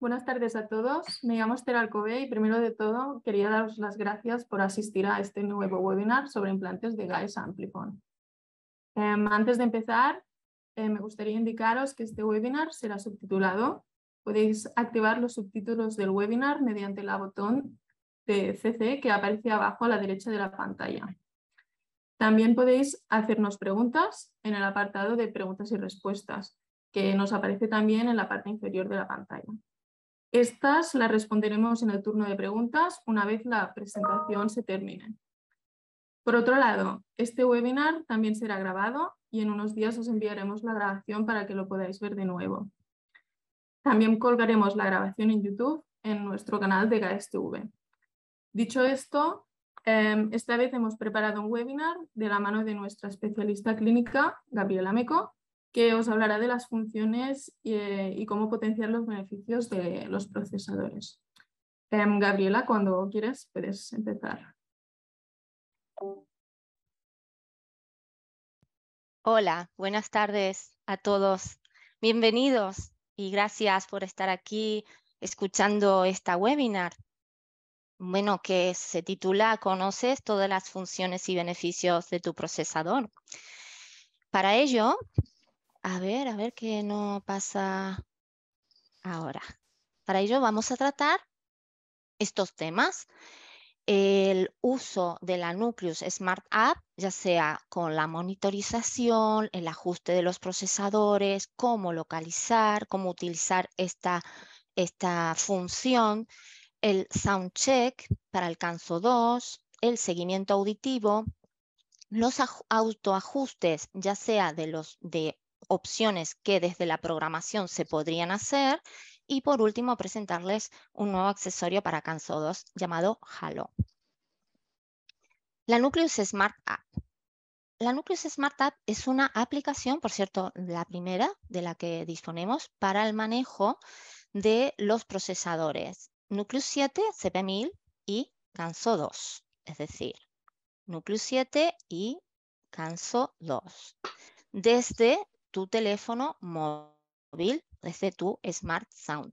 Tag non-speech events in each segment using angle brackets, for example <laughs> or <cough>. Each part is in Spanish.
Buenas tardes a todos. Me llamo Esther Alcobé y primero de todo quería daros las gracias por asistir a este nuevo webinar sobre implantes de GAES Amplifon. Em, antes de empezar, em, me gustaría indicaros que este webinar será subtitulado. Podéis activar los subtítulos del webinar mediante el botón de CC que aparece abajo a la derecha de la pantalla. También podéis hacernos preguntas en el apartado de preguntas y respuestas, que nos aparece también en la parte inferior de la pantalla. Estas las responderemos en el turno de preguntas una vez la presentación se termine. Por otro lado, este webinar también será grabado y en unos días os enviaremos la grabación para que lo podáis ver de nuevo. También colgaremos la grabación en YouTube en nuestro canal de GASTV. Dicho esto, em, esta vez hemos preparado un webinar de la mano de nuestra especialista clínica, Gabriela Meco, que os hablará de las funciones eh, y, cómo potenciar los beneficios de los procesadores. Em, Gabriela, cuando quieras, puedes empezar. Hola, buenas tardes a todos. Bienvenidos y gracias por estar aquí escuchando esta webinar. Bueno, que se titula ¿Conoces todas las funciones y beneficios de tu procesador? Para ello, a ver, a ver qué no pasa ahora. Para ello vamos a tratar estos temas. El uso de la Nucleus Smart App, ya sea con la monitorización, el ajuste de los procesadores, cómo localizar, cómo utilizar esta, esta función, el sound check para el canso 2, el seguimiento auditivo, los autoajustes, ya sea de, los, de opciones que desde la programación se podrían hacer y por último presentarles un nuevo accesorio para Canso 2 llamado Halo. La Nucleus Smart App. La Nucleus Smart App es una aplicación, por cierto, la primera de la que disponemos para el manejo de los procesadores Nucleus 7, CP1000 y Canso 2, es decir, Nucleus 7 y Canso 2, desde tu teléfono móvil desde tu Smart Sound.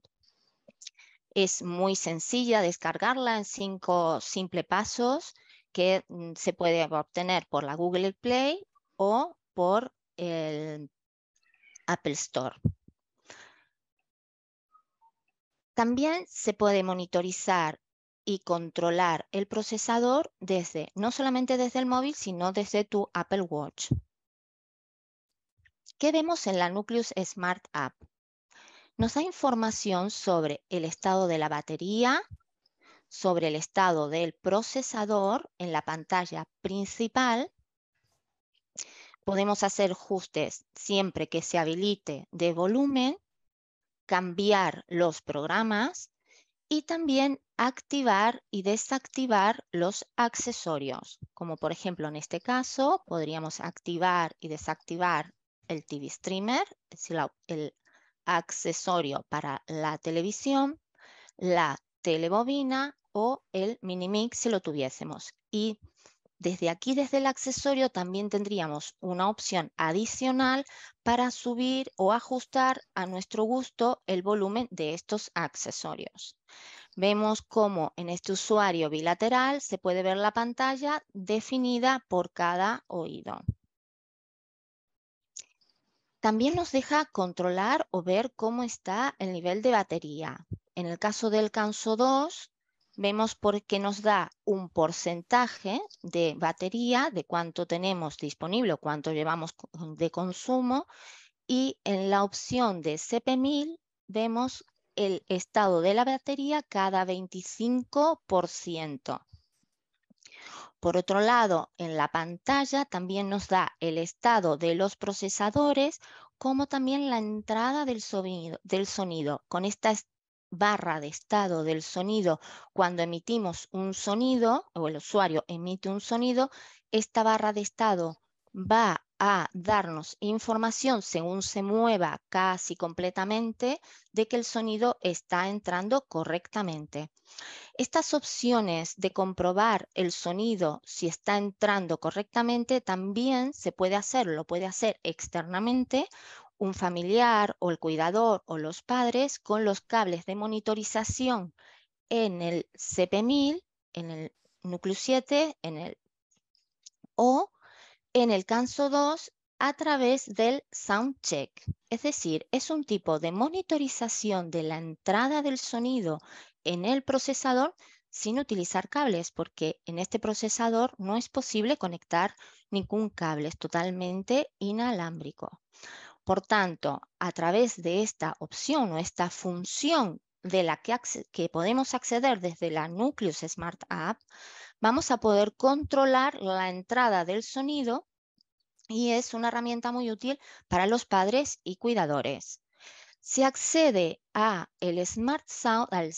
Es muy sencilla descargarla en cinco simples pasos que mm, se puede obtener por la Google Play o por el Apple Store. También se puede monitorizar y controlar el procesador desde, no solamente desde el móvil, sino desde tu Apple Watch. ¿Qué vemos en la Nucleus Smart App? Nos da información sobre el estado de la batería, sobre el estado del procesador en la pantalla principal. Podemos hacer ajustes siempre que se habilite de volumen, cambiar los programas y también activar y desactivar los accesorios, como por ejemplo en este caso podríamos activar y desactivar el TV Streamer, es el accesorio para la televisión, la telebobina o el mini Mix si lo tuviésemos. Y desde aquí, desde el accesorio, también tendríamos una opción adicional para subir o ajustar a nuestro gusto el volumen de estos accesorios. Vemos cómo en este usuario bilateral se puede ver la pantalla definida por cada oído. También nos deja controlar o ver cómo está el nivel de batería. En el caso del canso 2, vemos porque nos da un porcentaje de batería, de cuánto tenemos disponible o cuánto llevamos de consumo, y en la opción de CP1000 vemos el estado de la batería cada 25%. Por otro lado, en la pantalla también nos da el estado de los procesadores como también la entrada del sonido. Con esta barra de estado del sonido, cuando emitimos un sonido o el usuario emite un sonido, esta barra de estado va a darnos información según se mueva casi completamente de que el sonido está entrando correctamente. Estas opciones de comprobar el sonido si está entrando correctamente también se puede hacer, lo puede hacer externamente un familiar o el cuidador o los padres con los cables de monitorización en el CP1000, en el núcleo 7, en el o en el canso 2 a través del sound check. Es decir, es un tipo de monitorización de la entrada del sonido en el procesador sin utilizar cables, porque en este procesador no es posible conectar ningún cable, es totalmente inalámbrico. Por tanto, a través de esta opción o esta función de la que, que, podemos acceder desde la Nucleus Smart App, vamos a poder controlar la entrada del sonido y es una herramienta muy útil para los padres y cuidadores. Se accede a el Smart Sound, al,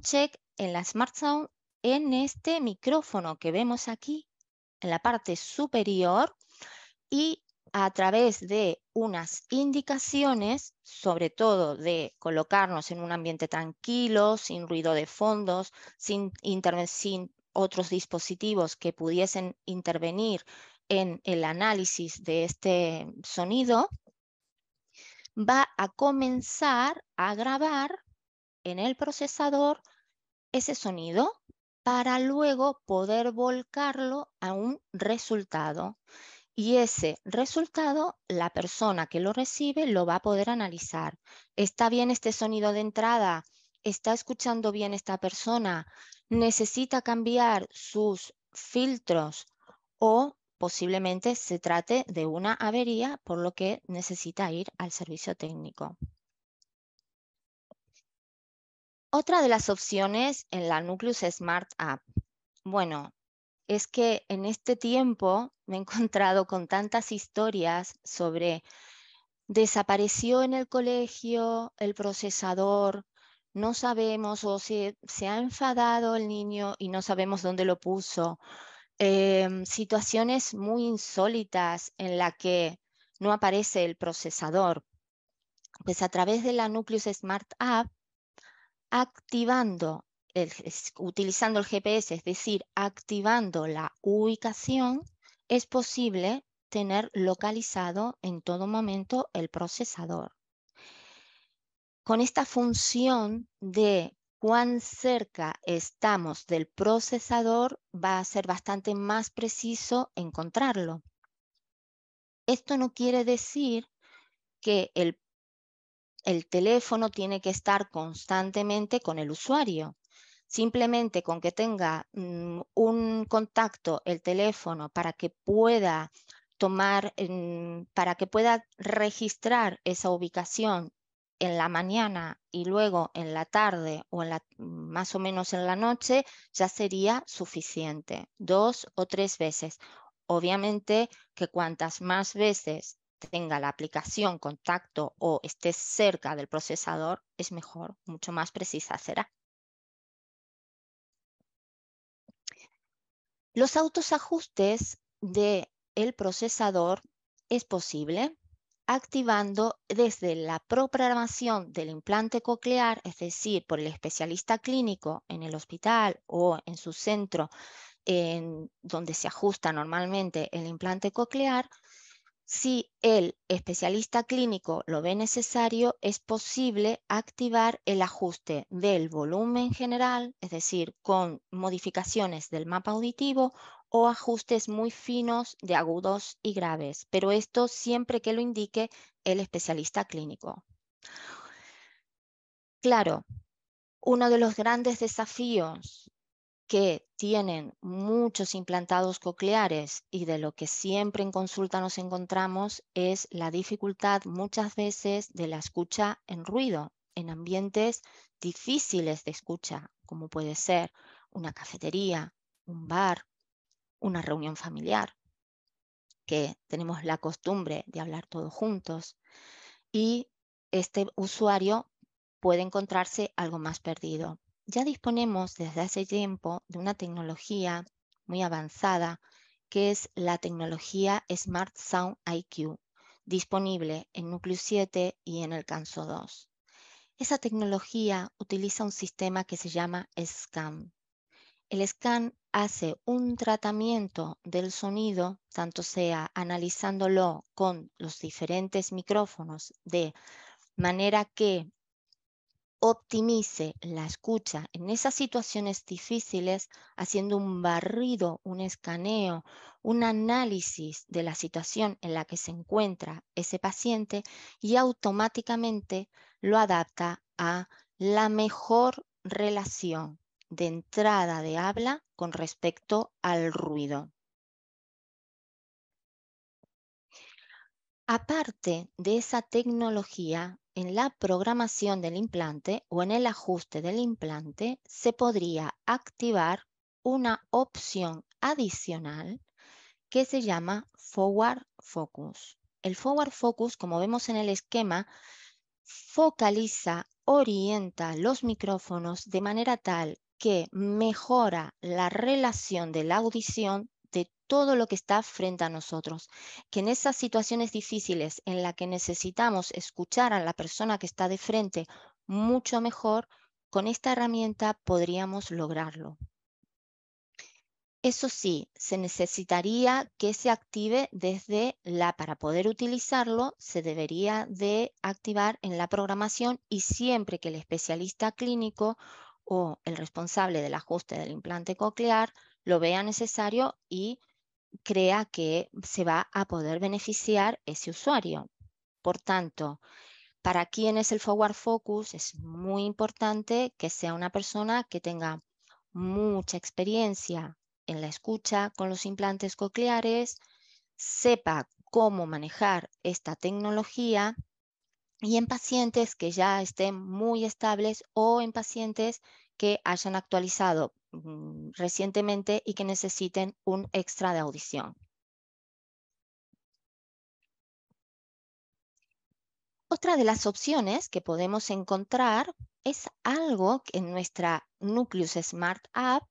Check en la Smart Sound en este micrófono que vemos aquí en la parte superior y a través de unas indicaciones, sobre todo de colocarnos en un ambiente tranquilo, sin ruido de fondos, sin, sin otros dispositivos que pudiesen intervenir en el análisis de este sonido, va a comenzar a grabar en el procesador ese sonido para luego poder volcarlo a un resultado. Y ese resultado, la persona que lo recibe lo va a poder analizar. ¿Está bien este sonido de entrada? ¿Está escuchando bien esta persona? ¿Necesita cambiar sus filtros? ¿O posiblemente se trate de una avería, por lo que necesita ir al servicio técnico. Otra de las opciones en la Nucleus Smart App. Bueno, es que en este tiempo me he encontrado con tantas historias sobre desapareció en el colegio el procesador, no sabemos o si se ha enfadado el niño y no sabemos dónde lo puso. Em, situaciones muy insólitas en la que no aparece el procesador. Pues a través de la Nucleus Smart App, activando, utilizando el GPS, es decir, activando la ubicación, es posible tener localizado en todo momento el procesador. Con esta función de cuán cerca estamos del procesador va a ser bastante más preciso encontrarlo. Esto no quiere decir que el, teléfono tiene que estar constantemente con el usuario. Simplemente con que tenga mm, un contacto el teléfono para que pueda tomar, mm, para que pueda registrar esa ubicación en la mañana y luego en la tarde o en la, más o menos en la noche ya sería suficiente, dos o tres veces. Obviamente que cuantas más veces tenga la aplicación contacto o esté cerca del procesador, es mejor, mucho más precisa será. Los autosajustes del procesador es posible activando desde la programación del implante coclear, es decir, por el especialista clínico en el hospital o en su centro en donde se ajusta normalmente el implante coclear, si el especialista clínico lo ve necesario, es posible activar el ajuste del volumen general, es decir, con modificaciones del mapa auditivo o ajustes muy finos de agudos y graves, pero esto siempre que lo indique el especialista clínico. Claro, uno de los grandes desafíos que tienen muchos implantados cocleares y de lo que siempre en consulta nos encontramos es la dificultad muchas veces de la escucha en ruido, en ambientes difíciles de escucha, como puede ser una cafetería, un bar, una reunión familiar, que tenemos la costumbre de hablar todos juntos, y este usuario puede encontrarse algo más perdido. Ya disponemos desde hace tiempo de una tecnología muy avanzada, que es la tecnología Smart Sound IQ, disponible en Núcleo 7 y en el 2. Esa tecnología utiliza un sistema que se llama SCAM, el scan hace un tratamiento del sonido, tanto sea analizándolo con los diferentes micrófonos de manera que optimice la escucha en esas situaciones difíciles, haciendo un barrido, un escaneo, un análisis de la situación en la que se encuentra ese paciente y automáticamente lo adapta a la mejor relación de entrada de habla con respecto al ruido. Aparte de esa tecnología, en la programación del implante o en el ajuste del implante se podría activar una opción adicional que se llama Forward Focus. El Forward Focus, como vemos en el esquema, focaliza, orienta los micrófonos de manera tal que mejora la relación de la audición de todo lo que está frente a nosotros, que en esas situaciones difíciles en las que necesitamos escuchar a la persona que está de frente mucho mejor, con esta herramienta podríamos lograrlo. Eso sí, se necesitaría que se active desde la, para poder utilizarlo, se debería de activar en la programación y siempre que el especialista clínico o el responsable del ajuste del implante coclear lo vea necesario y crea que se va a poder beneficiar ese usuario. Por tanto, para quien es el forward focus es muy importante que sea una persona que tenga mucha experiencia en la escucha con los implantes cocleares, sepa cómo manejar esta tecnología y en pacientes que ya estén muy estables o en pacientes que hayan actualizado mm, recientemente y que necesiten un extra de audición. Otra de las opciones que podemos encontrar es algo que en nuestra Nucleus Smart App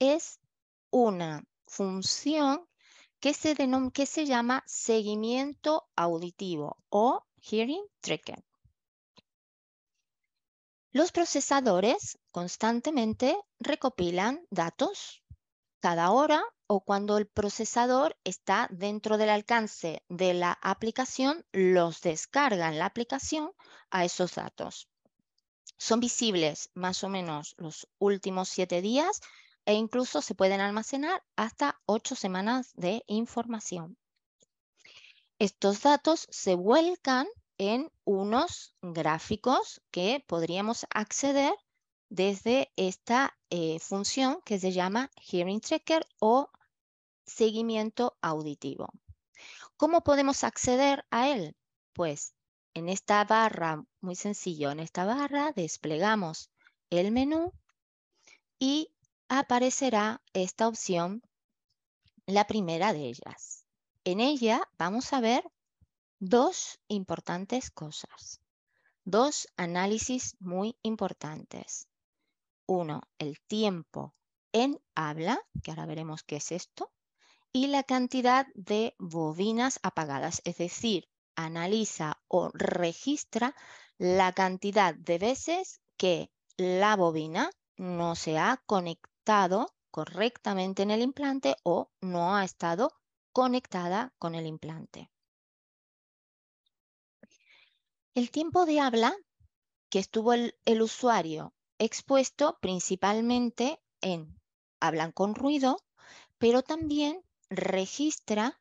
es una función que se, que se llama seguimiento auditivo o hearing Trigger. Los procesadores constantemente recopilan datos cada hora o cuando el procesador está dentro del alcance de la aplicación, los descargan la aplicación a esos datos. Son visibles más o menos los últimos siete días e incluso se pueden almacenar hasta ocho semanas de información. Estos datos se vuelcan en unos gráficos que podríamos acceder desde esta eh, función que se llama Hearing Tracker o seguimiento auditivo. ¿Cómo podemos acceder a él? Pues en esta barra, muy sencillo, en esta barra desplegamos el menú y aparecerá esta opción, la primera de ellas. En ella vamos a ver dos importantes cosas, dos análisis muy importantes. Uno, el tiempo en habla, que ahora veremos qué es esto, y la cantidad de bobinas apagadas, es decir, analiza o registra la cantidad de veces que la bobina no se ha conectado correctamente en el implante o no ha estado conectada con el implante. El tiempo de habla que estuvo el, usuario expuesto principalmente en hablan con ruido, pero también registra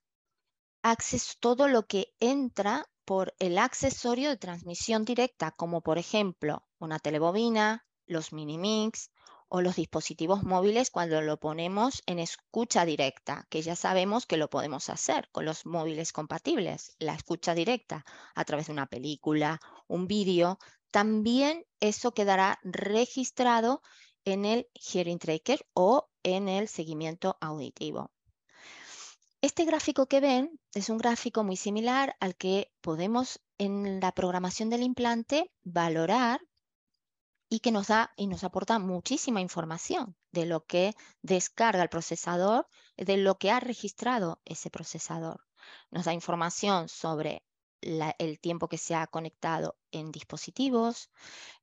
todo lo que entra por el accesorio de transmisión directa, como por ejemplo una telebobina, los mini mix o los dispositivos móviles cuando lo ponemos en escucha directa, que ya sabemos que lo podemos hacer con los móviles compatibles, la escucha directa a través de una película, un vídeo, también eso quedará registrado en el hearing tracker o en el seguimiento auditivo. Este gráfico que ven es un gráfico muy similar al que podemos en la programación del implante valorar y que nos da y nos aporta muchísima información de lo que descarga el procesador, de lo que ha registrado ese procesador. Nos da información sobre el tiempo que se ha conectado en dispositivos,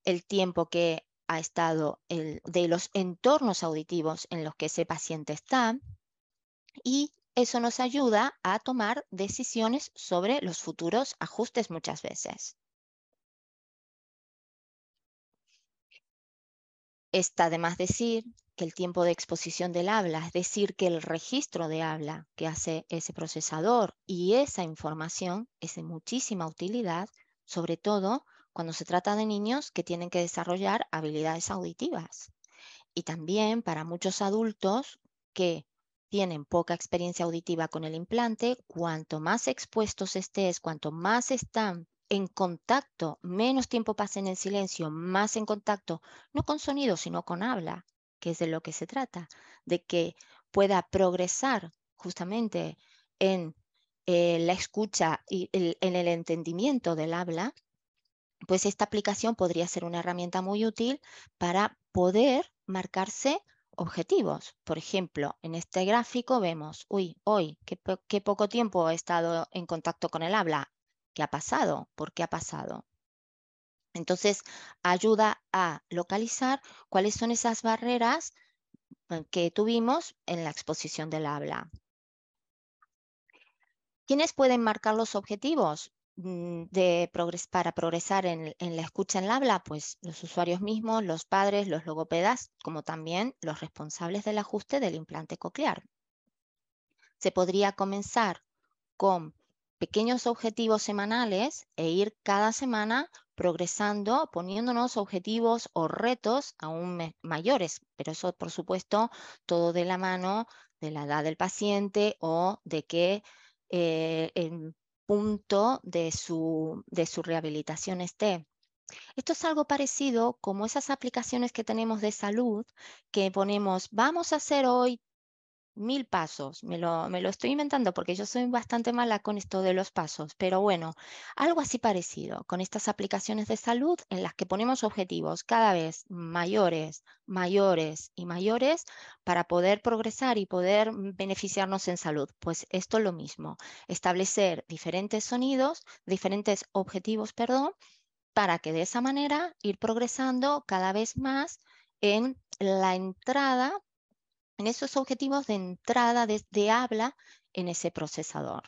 el tiempo que ha estado de los entornos auditivos en los que ese paciente está y eso nos ayuda a tomar decisiones sobre los futuros ajustes muchas veces. Está de decir que el tiempo de exposición del habla, es decir, que el registro de habla que hace ese procesador y esa información es de muchísima utilidad, sobre todo cuando se trata de niños que tienen que desarrollar habilidades auditivas. Y también para muchos adultos que tienen poca experiencia auditiva con el implante, cuanto más expuestos estés, cuanto más están en contacto, menos tiempo pasen en el silencio, más en contacto, no con sonido, sino con habla, que es de lo que se trata, de que pueda progresar justamente en eh, la escucha y en el entendimiento del habla, pues esta aplicación podría ser una herramienta muy útil para poder marcarse objetivos. Por ejemplo, en este gráfico vemos, uy, hoy, qué, qué poco tiempo he estado en contacto con el habla, qué ha pasado, por qué ha pasado. Entonces, ayuda a localizar cuáles son esas barreras eh, que tuvimos en la exposición del habla. ¿Quiénes pueden marcar los objetivos mm, de para progresar en, en la escucha en el habla? Pues los usuarios mismos, los padres, los logopedas, como también los responsables del ajuste del implante coclear. Se podría comenzar con pequeños objetivos semanales e ir cada semana progresando, poniéndonos objetivos o retos aún mayores, pero eso por supuesto todo de la mano de la edad del paciente o de qué eh, punto de su, de su rehabilitación esté. Esto es algo parecido como esas aplicaciones que tenemos de salud que ponemos, vamos a hacer hoy mil pasos, me lo, estoy inventando porque yo soy bastante mala con esto de los pasos, pero bueno, algo así parecido con estas aplicaciones de salud en las que ponemos objetivos cada vez mayores, mayores y mayores para poder progresar y poder beneficiarnos en salud. Pues esto es lo mismo, establecer diferentes sonidos, diferentes objetivos, perdón, para que de esa manera ir progresando cada vez más en la entrada en esos objetivos de entrada de, habla en ese procesador.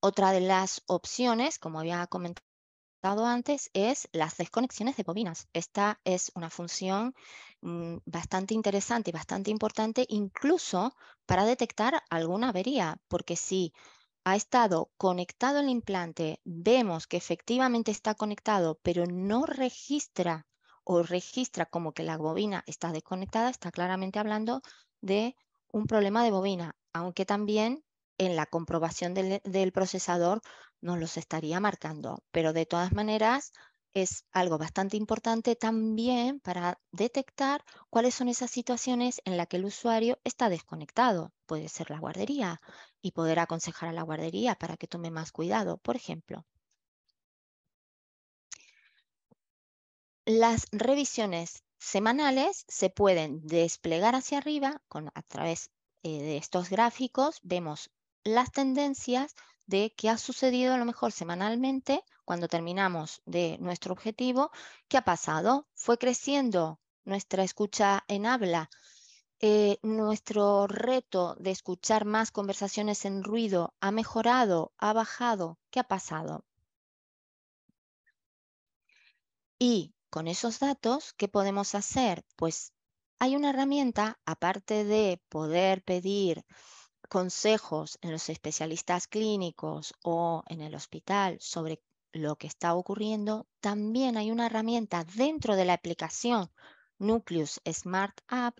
Otra de las opciones, como había comentado, antes es las desconexiones de bobinas. Esta es una función mm, bastante interesante y bastante importante, incluso para detectar alguna avería, porque si ha estado conectado el implante, vemos que efectivamente está conectado, pero no registra o registra como que la bobina está desconectada, está claramente hablando de un problema de bobina, aunque también en la comprobación del, procesador nos los estaría marcando. Pero de todas maneras, es algo bastante importante también para detectar cuáles son esas situaciones en las que el usuario está desconectado. Puede ser la guardería y poder aconsejar a la guardería para que tome más cuidado, por ejemplo. Las revisiones semanales se pueden desplegar hacia arriba con, a través eh, de estos gráficos. Vemos las tendencias de qué ha sucedido a lo mejor semanalmente cuando terminamos de nuestro objetivo, qué ha pasado, fue creciendo nuestra escucha en habla, eh, nuestro reto de escuchar más conversaciones en ruido ha mejorado, ha bajado, qué ha pasado. Y con esos datos, ¿qué podemos hacer? Pues hay una herramienta, aparte de poder pedir consejos en los especialistas clínicos o en el hospital sobre lo que está ocurriendo, también hay una herramienta dentro de la aplicación Nucleus Smart App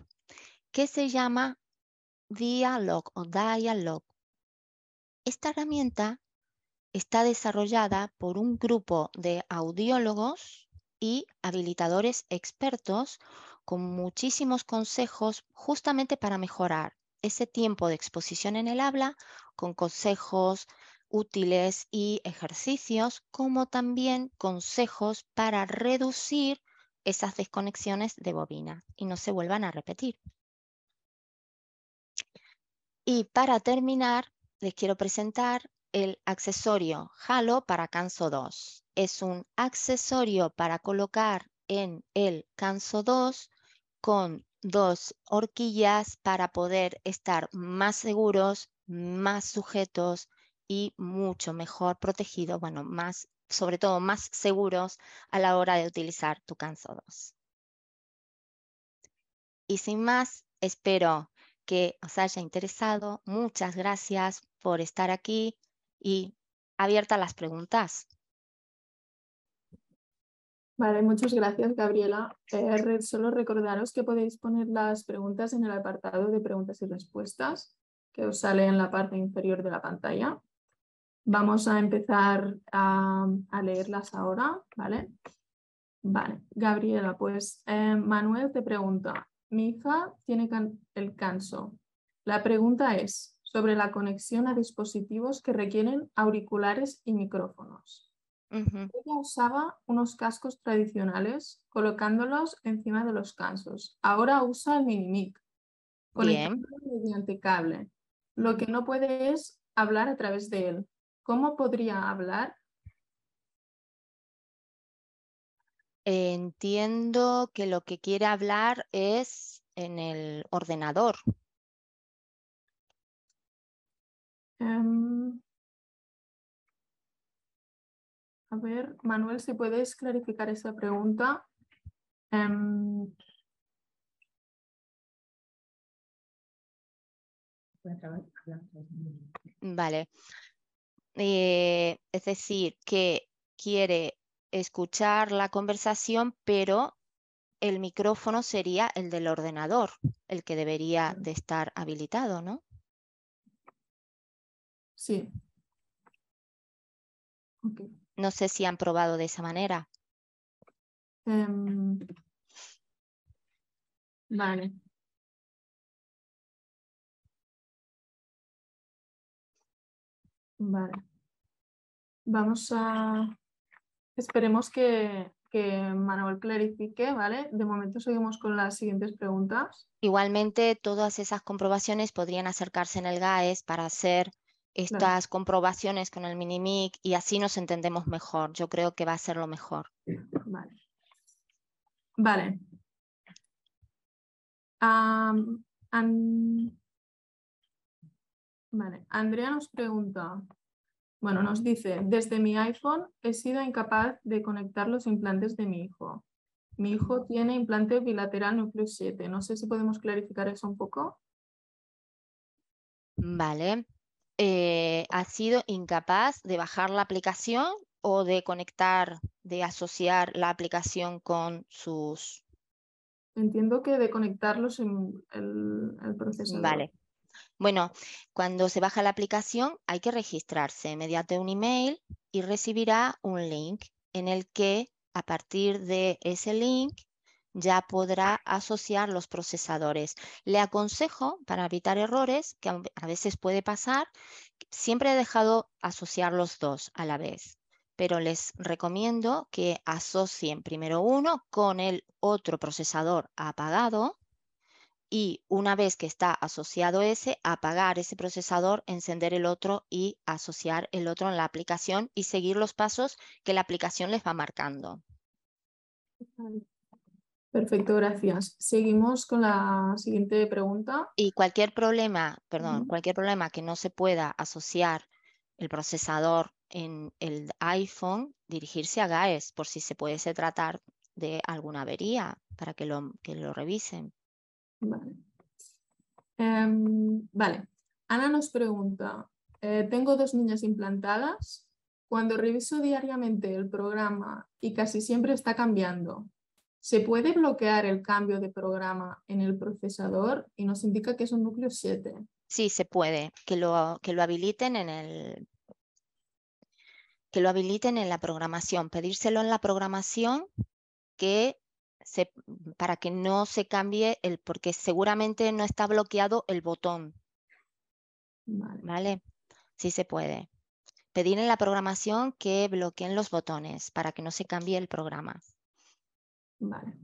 que se llama Dialog o Dialog. Esta herramienta está desarrollada por un grupo de audiólogos y habilitadores expertos con muchísimos consejos justamente para mejorar ese tiempo de exposición en el habla con consejos útiles y ejercicios, como también consejos para reducir esas desconexiones de bobina y no se vuelvan a repetir. Y para terminar, les quiero presentar el accesorio halo para canso 2. Es un accesorio para colocar en el canso 2 con dos horquillas para poder estar más seguros, más sujetos y mucho mejor protegidos, bueno, más, sobre todo más seguros a la hora de utilizar tu canso 2. Y sin más, espero que os haya interesado. Muchas gracias por estar aquí y abierta las preguntas. Vale, muchas gracias, Gabriela. Eh, solo recordaros que podéis poner las preguntas en el apartado de preguntas y respuestas que os sale en la parte inferior de la pantalla. Vamos a empezar a, leerlas ahora, ¿vale? Vale, Gabriela, pues eh, Manuel te pregunta, mi hija tiene el canso. La pregunta es, sobre la conexión a dispositivos que requieren auriculares y micrófonos. Ella usaba unos cascos tradicionales colocándolos encima de los cansos. Ahora usa el Minimic, conectándolo mediante cable. Lo que no puede es hablar a través de él. ¿Cómo podría hablar? Entiendo que lo que quiere hablar es en el ordenador, Em, a ver, Manuel, si puedes clarificar esa pregunta. Em, vale. Eh, es decir, que quiere escuchar la conversación, pero el micrófono sería el del ordenador, el que debería de estar habilitado, ¿no? Sí. No sé si han probado de esa manera. Em, vale. Vale. Vamos a... Esperemos que, que Manuel clarifique, ¿vale? De momento seguimos con las siguientes preguntas. Igualmente, todas esas comprobaciones podrían acercarse en el GAES para hacer estas comprobaciones con el Minimic y así nos entendemos mejor. Yo creo que va a ser lo mejor. Vale. Vale. Vale. Andrea nos pregunta, bueno, nos dice, desde mi iPhone he sido incapaz de conectar los implantes de mi hijo. Mi hijo tiene implante bilateral núcleo 7. No sé si podemos clarificar eso un poco. Vale. Eh, ha sido incapaz de bajar la aplicación o de conectar, de asociar la aplicación con sus... Entiendo que de conectarlos en el, proceso. Vale. Bueno, cuando se baja la aplicación hay que registrarse mediante un email y recibirá un link en el que a partir de ese link ya podrá asociar los procesadores. Le aconsejo, para evitar errores, que a veces puede pasar, siempre he dejado asociar los dos a la vez, pero les recomiendo que asocien primero uno con el otro procesador apagado y una vez que está asociado ese, apagar ese procesador, encender el otro y asociar el otro en la aplicación y seguir los pasos que la aplicación les va marcando. Perfecto, gracias. Seguimos con la siguiente pregunta. Y cualquier problema, perdón, cualquier problema que no se pueda asociar el procesador en el iPhone, dirigirse a GAES por si se pudiese tratar de alguna avería para que lo, lo revisen. Em, vale. Ana nos pregunta, eh, tengo dos niñas implantadas. Cuando reviso diariamente el programa y casi siempre está cambiando, se puede bloquear el cambio de programa en el procesador y nos indica que es un núcleo 7. Sí, se puede, que lo, que lo habiliten en el que lo habiliten en la programación, pedírselo en la programación que se, para que no se cambie el, porque seguramente no está bloqueado el botón. Vale. ¿Vale? Sí se puede. Pedir en la programación que bloqueen los botones para que no se cambie el programa. Vale.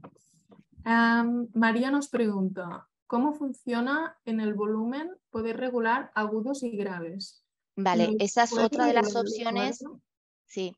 María nos pregunta, ¿cómo funciona en el volumen poder regular agudos y graves? Vale, esa es otra de las opciones. Sí,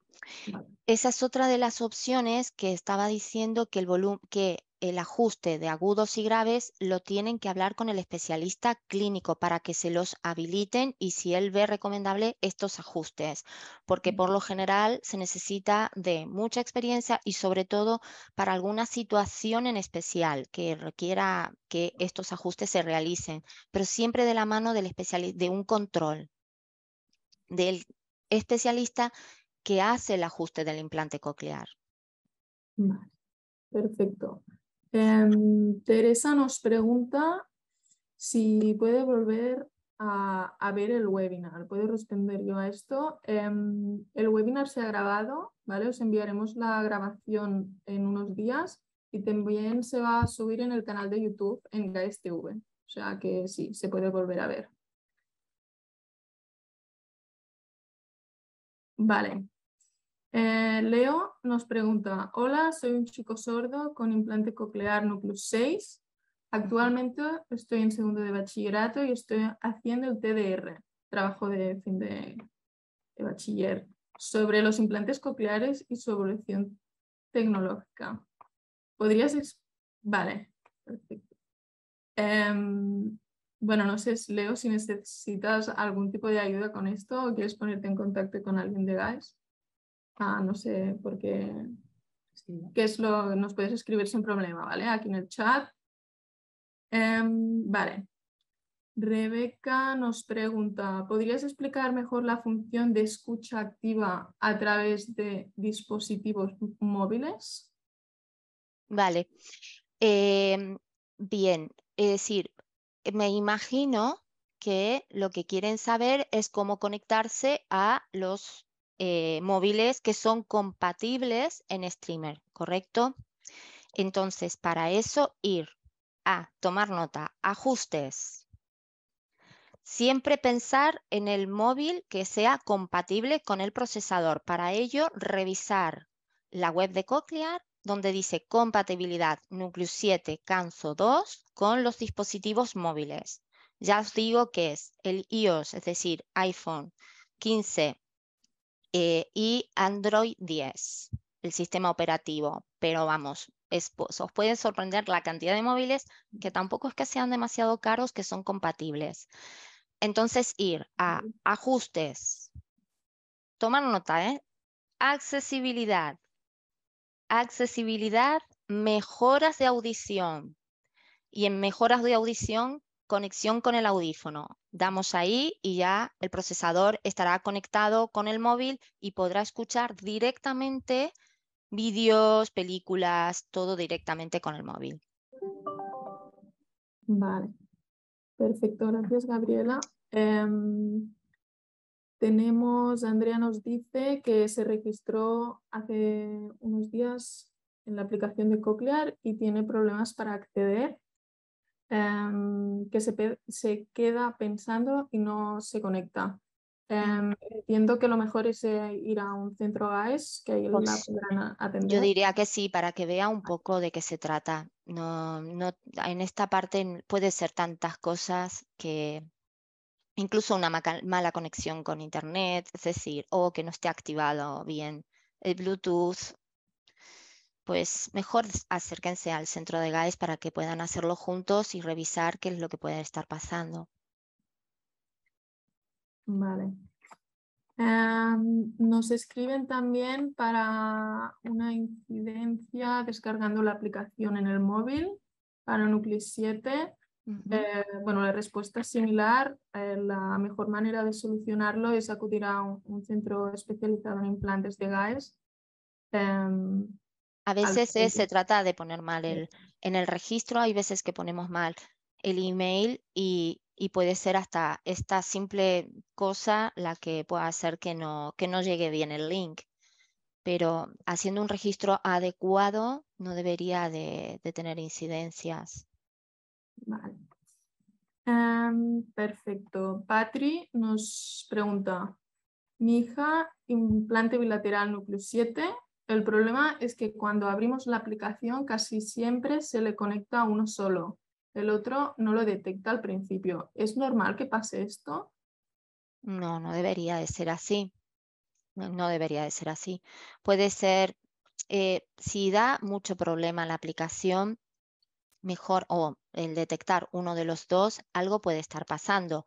esa es otra de las opciones que estaba diciendo que el volumen, que el ajuste de agudos y graves lo tienen que hablar con el especialista clínico para que se los habiliten y si él ve recomendable estos ajustes, porque por lo general se necesita de mucha experiencia y sobre todo para alguna situación en especial que requiera que estos ajustes se realicen, pero siempre de la mano del especialista, de un control del especialista que hace el ajuste del implante coclear. Perfecto. Teresa nos pregunta si puede volver a, ver el webinar. Puedo responder yo a esto. Em, el webinar se ha grabado, ¿vale? Os enviaremos la grabación en unos días y también se va a subir en el canal de YouTube en la O sea que sí, se puede volver a ver. Vale, eh, Leo nos pregunta, hola, soy un chico sordo con implante coclear Nucleus 6. Actualmente estoy en segundo de bachillerato y estoy haciendo el TDR, trabajo de fin de, bachiller, sobre los implantes cocleares y su evolución tecnológica. ¿Podrías... Vale, perfecto. Em, bueno, no sé, Leo, si necesitas algún tipo de ayuda con esto o quieres ponerte en contacto con alguien de Gais. Ah, no sé por qué. ¿Qué es lo nos puedes escribir sin problema, ¿vale? Aquí en el chat. Em, vale. Rebeca nos pregunta, ¿podrías explicar mejor la función de escucha activa a través de dispositivos móviles? Vale. Em, bien, es decir, me imagino que lo que quieren saber es cómo conectarse a los eh, móviles que son compatibles en streamer, ¿correcto? Entonces, para eso ir a tomar nota, ajustes. Siempre pensar en el móvil que sea compatible con el procesador. Para ello, revisar la web de Cochlear donde dice compatibilidad núcleo 7 Canso 2 con los dispositivos móviles. Ya os digo que es el iOS, es decir, iPhone 15 eh, y Android 10, el sistema operativo. Pero vamos, os puede sorprender la cantidad de móviles que tampoco es que sean demasiado caros, que son compatibles. Entonces, ir a ajustes, tomar nota, ¿eh? accesibilidad, accesibilidad, mejoras de audición. Y en mejoras de audición conexión con el audífono. Damos ahí y ya el procesador estará conectado con el móvil y podrá escuchar directamente vídeos, películas, todo directamente con el móvil. Vale. Perfecto, gracias Gabriela. Em, tenemos, Andrea nos dice que se registró hace unos días en la aplicación de Cochlear y tiene problemas para acceder Em, que se, se, queda pensando y no se conecta. Mm. Em, entiendo que lo mejor es eh, ir a un centro AES, que ahí pues atender. Yo diría que sí, para que vea un poco de qué se trata. No, no, en esta parte puede ser tantas cosas que incluso una mala conexión con internet, es decir, o que no esté activado bien el Bluetooth pues mejor acérquense al centro de GAES para que puedan hacerlo juntos y revisar qué es lo que puede estar pasando. Vale. nos escriben también para una incidencia descargando la aplicación en el móvil para Nucleus 7. Eh, bueno, la respuesta es similar. Eh, la mejor manera de solucionarlo es acudir a un, centro especializado en implantes de GAES. Em, a ah, veces se trata de poner mal el, en el registro, hay veces que ponemos mal el email y, puede ser hasta esta simple cosa la que pueda hacer que no, que llegue bien el link. Pero haciendo un registro adecuado no debería de, tener incidencias. perfecto. Patri nos pregunta, mi hija implante bilateral núcleo 7 el problema es que cuando abrimos la aplicación casi siempre se le conecta a uno solo. El otro no lo detecta al principio. ¿Es normal que pase esto? No, no debería de ser así. No debería de ser así. Puede ser, eh, si da mucho problema la aplicación, mejor o el detectar uno de los dos, algo puede estar pasando.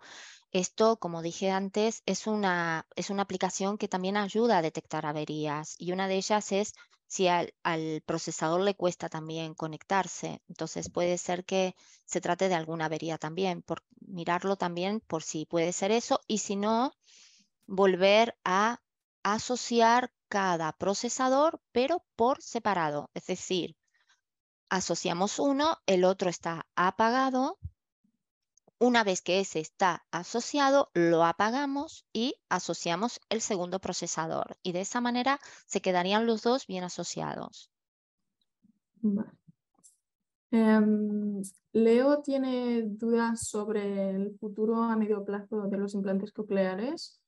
Esto, como dije antes, es una, es una aplicación que también ayuda a detectar averías y una de ellas es si al, al, procesador le cuesta también conectarse. Entonces puede ser que se trate de alguna avería también, por mirarlo también por si puede ser eso y si no, volver a asociar cada procesador, pero por separado. Es decir, asociamos uno, el otro está apagado una vez que ese está asociado, lo apagamos y asociamos el segundo procesador. Y de esa manera se quedarían los dos bien asociados. Em, Leo tiene dudas sobre el futuro a medio plazo de los implantes cocleares.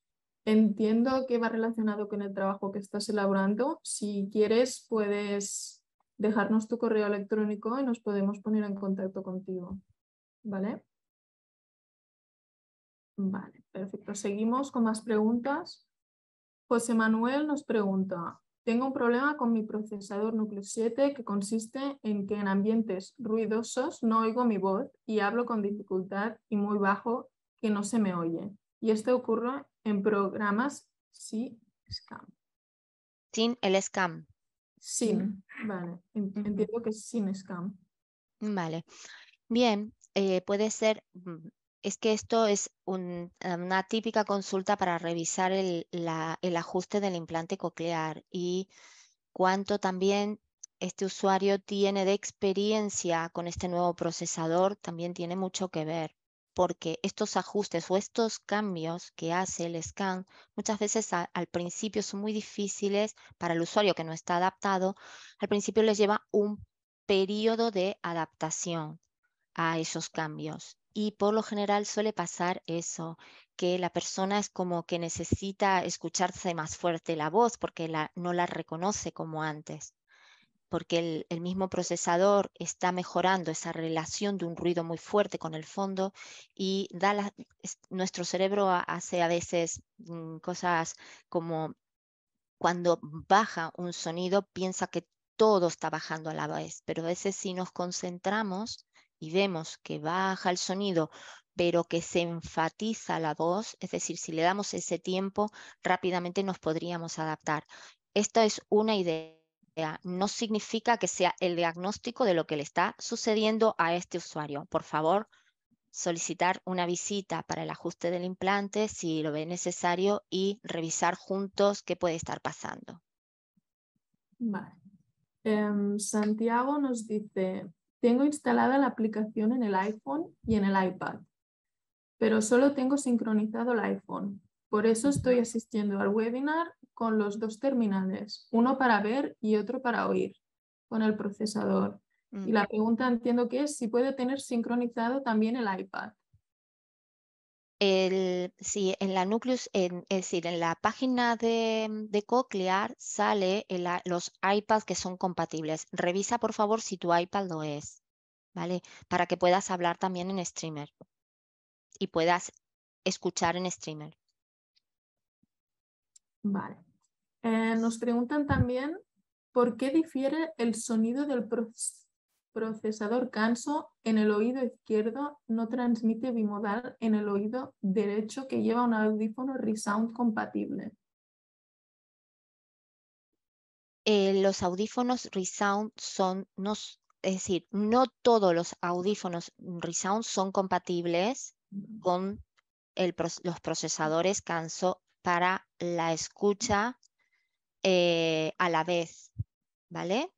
Entiendo que va relacionado con el trabajo que estás elaborando. Si quieres, puedes dejarnos tu correo electrónico y nos podemos poner en contacto contigo. ¿Vale? Vale, perfecto. Seguimos con más preguntas. José Manuel nos pregunta, tengo un problema con mi procesador núcleo 7 que consiste en que en ambientes ruidosos no oigo mi voz y hablo con dificultad y muy bajo que no se me oye. Y esto ocurre en programas sin SCAM. Sin el SCAM. Sin, vale. Entiendo que es sin SCAM. Vale. Bien, eh, puede ser mm, es que esto es eh, una típica consulta para revisar el, ajuste del implante coclear y cuánto también este usuario tiene de experiencia con este nuevo procesador, también tiene mucho que ver, porque estos ajustes o estos cambios que hace el scan muchas veces al principio son muy difíciles para el usuario que no está adaptado, al principio les lleva un periodo de adaptación a esos cambios y por lo general suele pasar eso, que la persona es como que necesita escucharse más fuerte la voz porque no la reconoce como antes, porque el, mismo procesador está mejorando esa relación de un ruido muy fuerte con el fondo y da nuestro cerebro hace a veces mm, cosas como cuando baja un sonido piensa que todo está bajando a la vez, pero a veces si nos concentramos y vemos que baja el sonido, pero que se enfatiza la voz, es decir, si le damos ese tiempo, rápidamente nos podríamos adaptar. Esta es una idea, no significa que sea el diagnóstico de lo que le está sucediendo a este usuario. Por favor, solicitar una visita para el ajuste del implante si lo ve necesario y revisar juntos qué puede estar pasando. Vale. Em, Santiago nos dice, tengo instalada la aplicación en el iPhone y en el iPad, pero solo tengo sincronizado el iPhone. Por eso estoy asistiendo al webinar con los dos terminales, uno para ver y otro para oír, con el procesador. Y la pregunta entiendo que es si puede tener sincronizado también el iPad si en la es decir, en la página de, Cochlear sale los iPads que son compatibles. Revisa por favor si tu iPad lo es, ¿vale? Para que puedas hablar también en streamer y puedas escuchar en streamer. Vale. Eh, nos preguntan también por qué difiere el sonido del proceso procesador canso en el oído izquierdo no transmite bimodal en el oído derecho que lleva un audífono resound compatible. Eh, los audífonos resound son, es decir, no todos los audífonos resound son compatibles con los procesadores canso para la escucha eh, a la vez, ¿vale?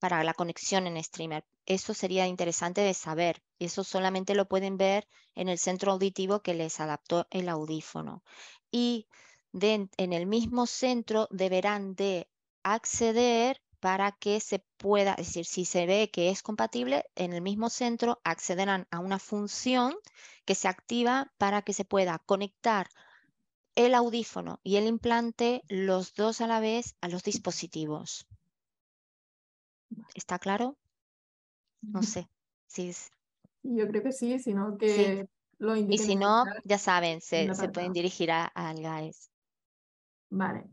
Para la conexión en streamer eso sería interesante de saber. Eso solamente lo pueden ver en el centro auditivo que les adaptó el audífono. Y en el mismo centro deberán de acceder para que se pueda, es decir, si se ve que es compatible, en el mismo centro accederán a una función que se activa para que se pueda conectar el audífono y el implante los dos a la vez a los dispositivos. ¿Está claro? No <laughs> sé. Sí. Yo creo que sí, sino que lo lo Y si no, ya saben, se, pueden dirigir al GAES. Vale.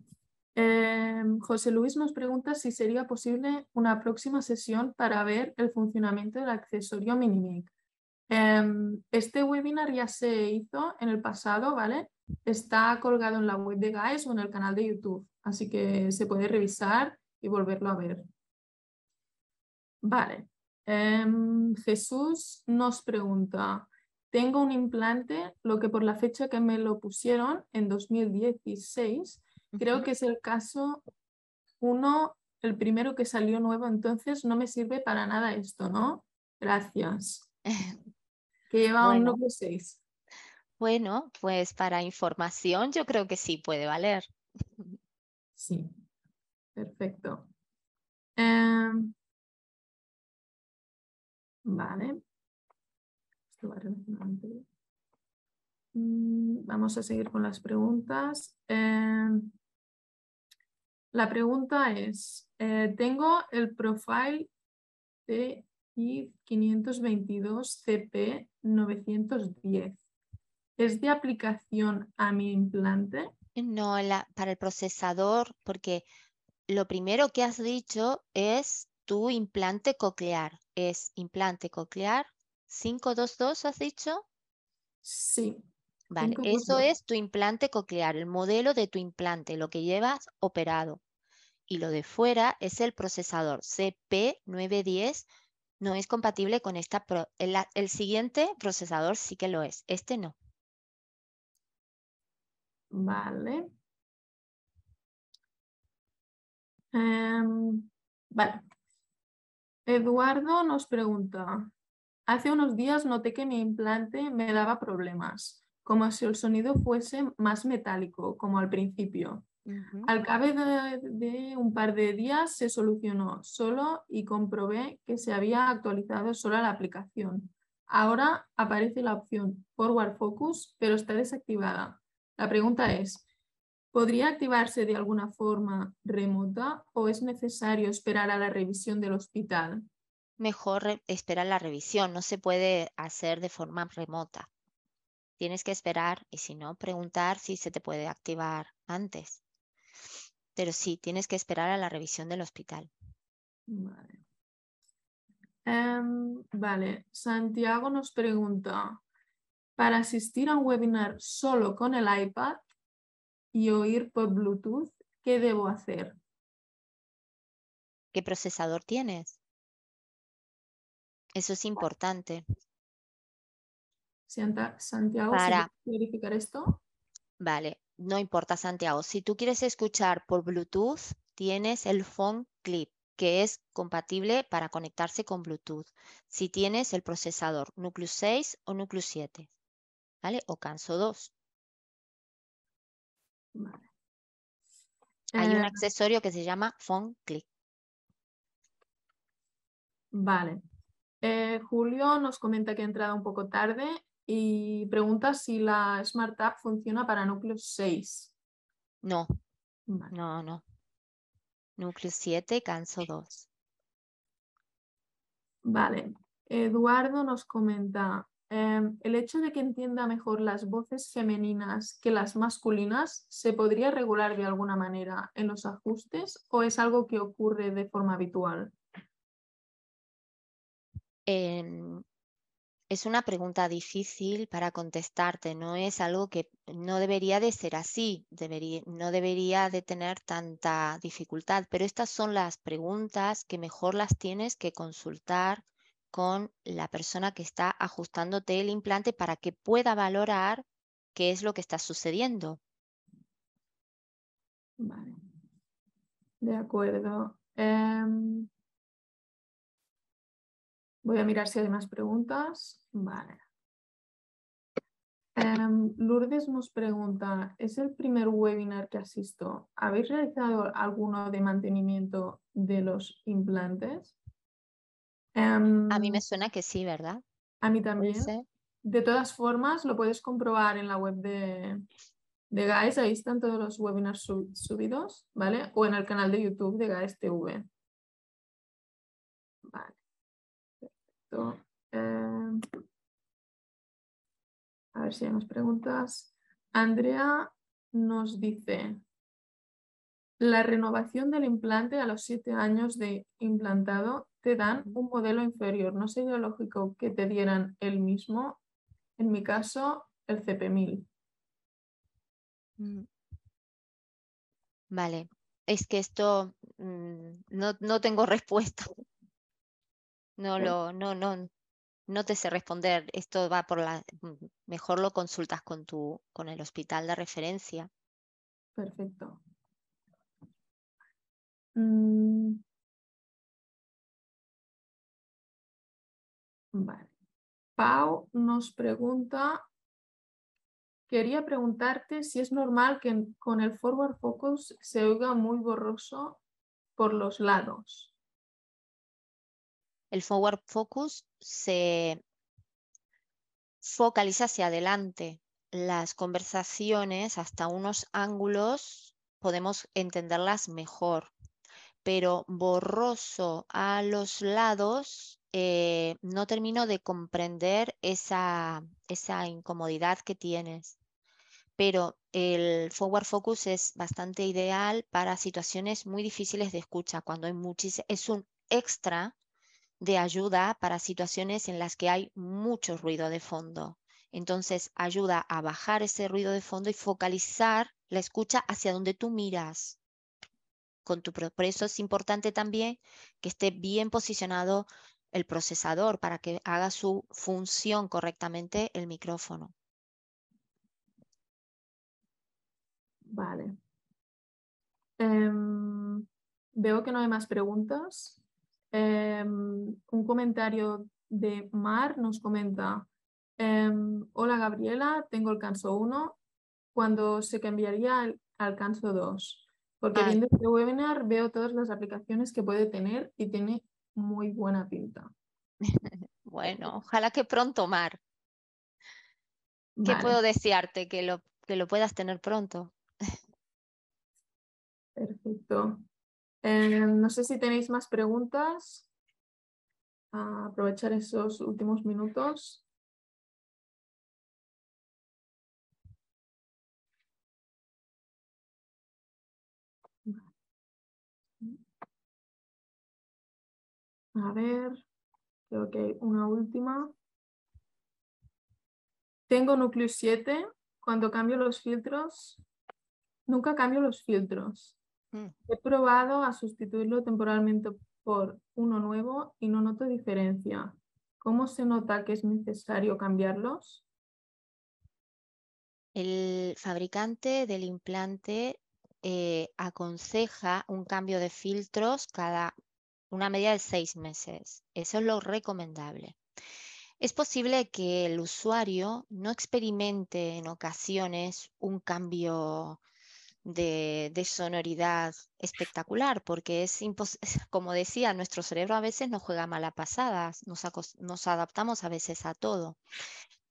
Em, José Luis nos pregunta si sería posible una próxima sesión para ver el funcionamiento del accesorio Minimake. Em, este webinar ya se hizo en el pasado, ¿vale? Está colgado en la web de GAES o en el canal de YouTube, así que se puede revisar y volverlo a ver. Vale, Em, Jesús nos pregunta, tengo un implante, lo que por la fecha que me lo pusieron, en 2016, creo que es el caso uno, el primero que salió nuevo, entonces no me sirve para nada esto, ¿no? Gracias. <laughs> Que lleva bueno. un 6. Bueno, pues para información yo creo que sí puede valer. Sí, perfecto. Em, Vale. Mm, vamos a seguir con las preguntas. Em, la pregunta es, eh, tengo el profile i 522 cp ¿Es de aplicación a mi implante? No, para el procesador, porque lo primero que has dicho es tu implante coclear. Es implante coclear 522, ¿has dicho? Sí. Vale, eso es tu implante coclear, el modelo de tu implante, lo que llevas operado. Y lo de fuera es el procesador CP910, no es compatible con esta. el, siguiente procesador sí que lo es, este no. Vale. Em, vale, Eduardo nos pregunta, hace unos días noté que mi implante me daba problemas, como si el sonido fuese más metálico, como al principio. Al cabo de, un par de días se solucionó solo y comprobé que se había actualizado solo la aplicación. Ahora aparece la opción Forward Focus, pero está desactivada. La pregunta es, ¿Podría activarse de alguna forma remota o es necesario esperar a la revisión del hospital? Mejor esperar la revisión, no se puede hacer de forma remota. Tienes que esperar y si no, preguntar si se te puede activar antes. Pero sí, tienes que esperar a la revisión del hospital. Vale. Em, vale, Santiago nos pregunta, ¿para asistir a un webinar solo con el iPad y oír por Bluetooth, ¿qué debo hacer? ¿Qué procesador tienes? Eso es importante. Santiago, Para... verificar esto? Vale, no importa Santiago. Si tú quieres escuchar por Bluetooth, tienes el phone clip que es compatible para conectarse con Bluetooth, si tienes el procesador núcleo 6 o núcleo 7, ¿vale? O Canso 2. Hay un eh, accesorio que se llama Phone Click. Vale. Eh, Julio nos comenta que ha entrado un poco tarde y pregunta si la Smart App funciona para núcleo 6. No. No, no. Núcleo 7, canso 2. Vale. Eduardo nos comenta, Em, el hecho de que entienda mejor las voces femeninas que las masculinas se podría regular de alguna manera en los ajustes o es algo que ocurre de forma habitual? Em, es una pregunta difícil para contestarte, no es algo que no debería de ser así, no debería de tener tanta dificultad, pero estas son las preguntas que mejor las tienes que consultar con la persona que está ajustándote el implante para que pueda valorar qué es lo que está sucediendo. Vale. De acuerdo. Em, voy a mirar si hay más preguntas. Vale. Em, Lourdes nos pregunta, es el primer webinar que asisto. ¿Habéis realizado alguno de mantenimiento de los implantes? a mí me em, suena que sí, ¿verdad? A mí también. De todas formas, lo puedes comprobar en la web de, GAES, ahí están todos los webinars subidos, ¿vale? O en el canal de YouTube de GAES TV. Vale. Perfecto. Em, a ver si hay más preguntas. Andrea nos dice, la renovación del implante a los siete años de implantado te dan un modelo inferior. No sería lógico que te dieran el mismo. En mi caso, el CP1000. Mm. Vale, es que esto mm, no, tengo <laughs> respuesta. No, lo, no, no, no te sé responder. Esto va por la. Mm, mejor lo consultas con, tu, con el hospital de referencia. Perfecto. Vale. Pau nos pregunta, quería preguntarte si es normal que con el forward focus se oiga muy borroso por los lados. El forward focus se focaliza hacia adelante las conversaciones hasta unos ángulos, podemos entenderlas mejor, pero borroso a los lados eh, no termino de comprender esa, incomodidad que tienes. Pero el forward focus es bastante ideal para situaciones muy difíciles de escucha, cuando hay es un extra de ayuda para situaciones en las que hay mucho ruido de fondo. Entonces ayuda a bajar ese ruido de fondo y focalizar la escucha hacia donde tú miras. Con tu, por eso es importante también que esté bien posicionado el procesador para que haga su función correctamente el micrófono. Vale. Em, veo que no hay más preguntas. Em, un comentario de Mar nos comenta, em, hola Gabriela, tengo el canso 1, cuando se cambiaría al, canso 2, porque viendo este webinar veo todas las aplicaciones que puede tener y tiene muy buena pinta. <laughs> bueno, ojalá que pronto, Mar. ¿Qué puedo desearte? Que lo, que lo puedas tener pronto. Perfecto. Em, no sé si tenéis más preguntas. Ah, aprovechar esos últimos minutos. A ver, creo que hay una última. Tengo núcleo 7. Cuando cambio los filtros, nunca cambio los filtros. Mm. He probado a sustituirlo temporalmente por uno nuevo y no noto diferencia. ¿Cómo se nota que es necesario cambiarlos? El fabricante del implante eh, aconseja un cambio de filtros cada una media de seis meses. Eso es lo recomendable. Es posible que el usuario no experimente en ocasiones un cambio de, sonoridad espectacular, porque es <laughs> como decía, nuestro cerebro a veces nos juega malas pasadas, nos adaptamos a veces a todo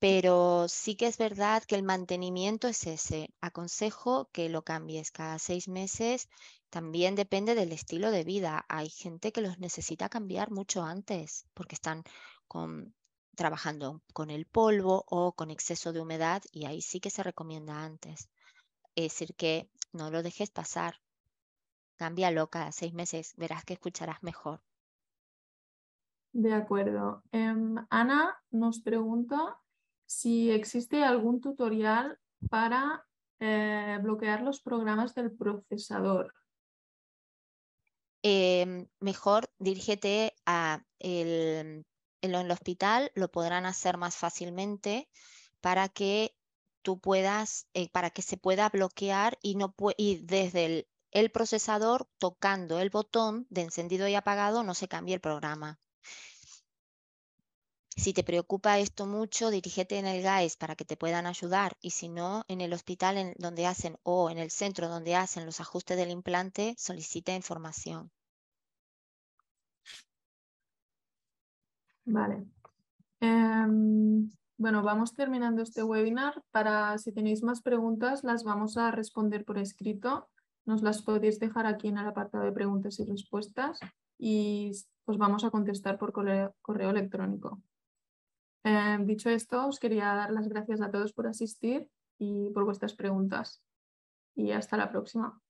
pero sí que es verdad que el mantenimiento es ese. Aconsejo que lo cambies cada seis meses. También depende del estilo de vida. Hay gente que los necesita cambiar mucho antes porque están trabajando con el polvo o con exceso de humedad y ahí sí que se recomienda antes. Es decir, que no lo dejes pasar. Cámbialo cada seis meses. Verás que escucharás mejor. De acuerdo. Em, Ana nos pregunta si existe algún tutorial para eh, bloquear los programas del procesador. Em, mejor dirígete a en el hospital, lo podrán hacer más fácilmente para que tú puedas, eh, para que se pueda bloquear y, no desde el procesador tocando el botón de encendido y apagado no se cambie el programa. Si te preocupa esto mucho, dirígete en el GAES para que te puedan ayudar y si no, en el hospital en donde hacen o en el centro donde hacen los ajustes del implante, solicita información. Vale. Em, bueno, vamos terminando este webinar. Para si tenéis más preguntas, las vamos a responder por escrito. Nos las podéis dejar aquí en el apartado de preguntas y respuestas y os vamos a contestar por correo electrónico. Eh, dicho esto, os quería dar las gracias a todos por asistir y por vuestras preguntas. Y hasta la próxima.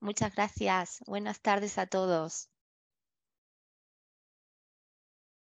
Muchas gracias. Buenas tardes a todos.